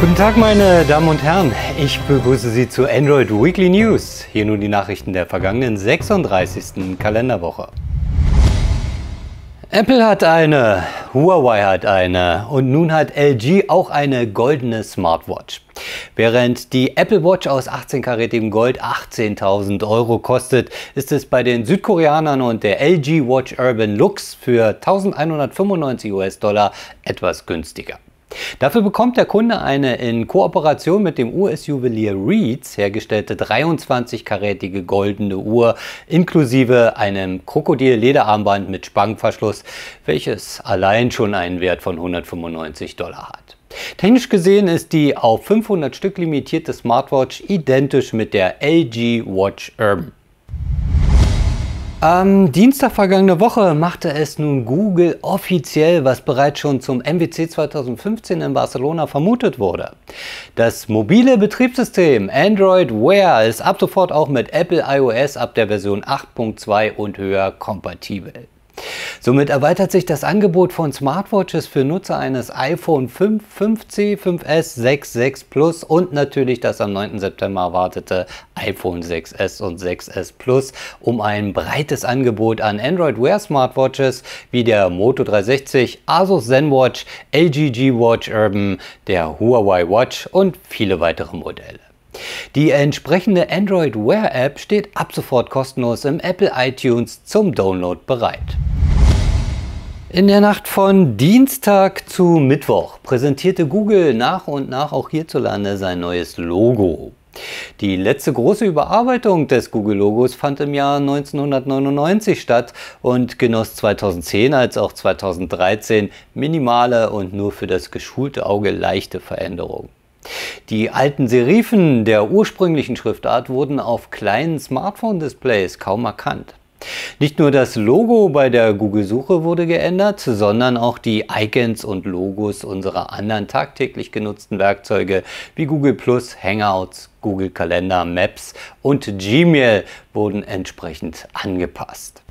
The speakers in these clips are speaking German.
Guten Tag, meine Damen und Herren. Ich begrüße Sie zu Android Weekly News. Hier nun die Nachrichten der vergangenen 36. Kalenderwoche. Apple hat eine, Huawei hat eine und nun hat LG auch eine goldene Smartwatch. Während die Apple Watch aus 18-karätigem Gold 18.000 Euro kostet, ist es bei den Südkoreanern und der LG Watch Urban Lux für 1.195 US-Dollar etwas günstiger. Dafür bekommt der Kunde eine in Kooperation mit dem US-Juwelier Reeds hergestellte 23-karätige goldene Uhr inklusive einem Krokodil-Lederarmband mit Spangenverschluss, welches allein schon einen Wert von 195 Dollar hat. Technisch gesehen ist die auf 500 Stück limitierte Smartwatch identisch mit der LG Watch Urban. Am Dienstag vergangene Woche machte es nun Google offiziell, was bereits schon zum MWC 2015 in Barcelona vermutet wurde. Das mobile Betriebssystem Android Wear ist ab sofort auch mit Apple iOS ab der Version 8.2 und höher kompatibel. Somit erweitert sich das Angebot von Smartwatches für Nutzer eines iPhone 5, 5C, 5S, 6, 6 Plus und natürlich das am 9. September erwartete iPhone 6S und 6S Plus um ein breites Angebot an Android Wear Smartwatches wie der Moto 360, Asus ZenWatch, LG G-Watch Urban, der Huawei Watch und viele weitere Modelle. Die entsprechende Android Wear App steht ab sofort kostenlos im Apple iTunes zum Download bereit. In der Nacht von Dienstag zu Mittwoch präsentierte Google nach und nach auch hierzulande sein neues Logo. Die letzte große Überarbeitung des Google-Logos fand im Jahr 1999 statt und genoss 2010 als auch 2013 minimale und nur für das geschulte Auge leichte Veränderungen. Die alten Serifen der ursprünglichen Schriftart wurden auf kleinen Smartphone-Displays kaum erkannt. Nicht nur das Logo bei der Google-Suche wurde geändert, sondern auch die Icons und Logos unserer anderen tagtäglich genutzten Werkzeuge wie Google Hangouts, Google Kalender, Maps und Gmail wurden entsprechend angepasst.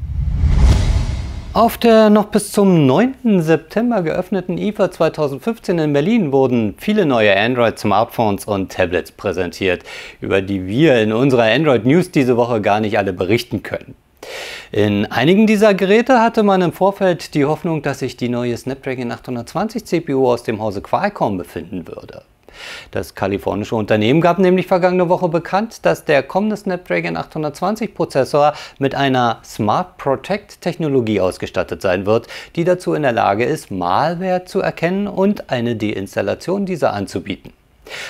Auf der noch bis zum 9. September geöffneten IFA 2015 in Berlin wurden viele neue Android-Smartphones und Tablets präsentiert, über die wir in unserer Android News diese Woche gar nicht alle berichten können. In einigen dieser Geräte hatte man im Vorfeld die Hoffnung, dass sich die neue Snapdragon 820 CPU aus dem Hause Qualcomm befinden würde. Das kalifornische Unternehmen gab nämlich vergangene Woche bekannt, dass der kommende Snapdragon 820 Prozessor mit einer Smart Protect Technologie ausgestattet sein wird, die dazu in der Lage ist, Malware zu erkennen und eine Deinstallation dieser anzubieten.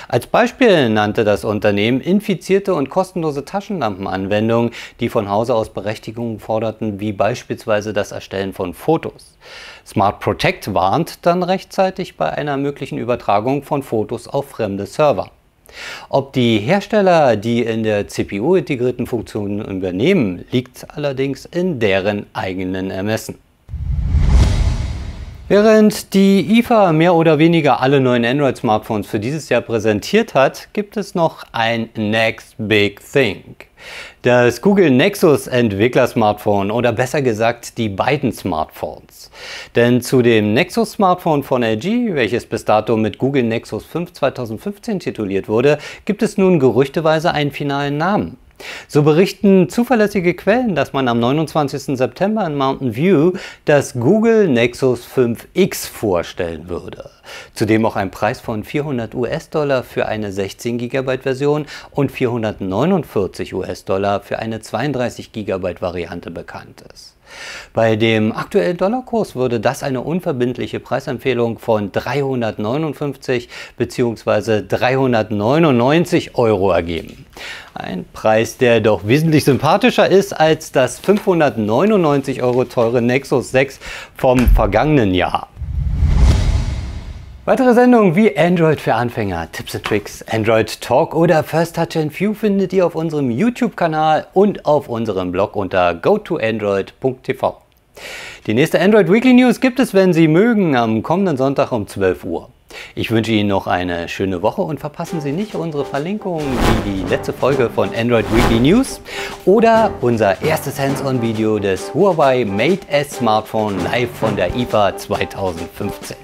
Als Beispiel nannte das Unternehmen infizierte und kostenlose Taschenlampenanwendungen, die von Hause aus Berechtigungen forderten, wie beispielsweise das Erstellen von Fotos. Smart Protect warnt dann rechtzeitig bei einer möglichen Übertragung von Fotos auf fremde Server. Ob die Hersteller die in der CPU integrierten Funktionen übernehmen, liegt allerdings in deren eigenen Ermessen. Während die IFA mehr oder weniger alle neuen Android-Smartphones für dieses Jahr präsentiert hat, gibt es noch ein Next Big Thing. Das Google Nexus Entwickler-Smartphone oder besser gesagt die beiden Smartphones. Denn zu dem Nexus-Smartphone von LG, welches bis dato mit Google Nexus 5 2015 tituliert wurde, gibt es nun gerüchteweise einen finalen Namen. So berichten zuverlässige Quellen, dass man am 29. September in Mountain View das Google Nexus 5X vorstellen würde. Zudem auch ein Preis von 400 US-Dollar für eine 16 GB Version und 449 US-Dollar für eine 32 GB Variante bekannt ist. Bei dem aktuellen Dollarkurs würde das eine unverbindliche Preisempfehlung von 359 bzw. 399 Euro ergeben. Ein Preis, der doch wesentlich sympathischer ist als das 599 Euro teure Nexus 6 vom vergangenen Jahr. Weitere Sendungen wie Android für Anfänger, Tipps und Tricks, Android Talk oder First Touch and View findet ihr auf unserem YouTube-Kanal und auf unserem Blog unter gotoandroid.tv. Die nächste Android Weekly News gibt es, wenn Sie mögen, am kommenden Sonntag um 12 Uhr. Ich wünsche Ihnen noch eine schöne Woche und verpassen Sie nicht unsere Verlinkungen wie die letzte Folge von Android Weekly News oder unser erstes Hands-on-Video des Huawei Mate S Smartphone live von der IFA 2015.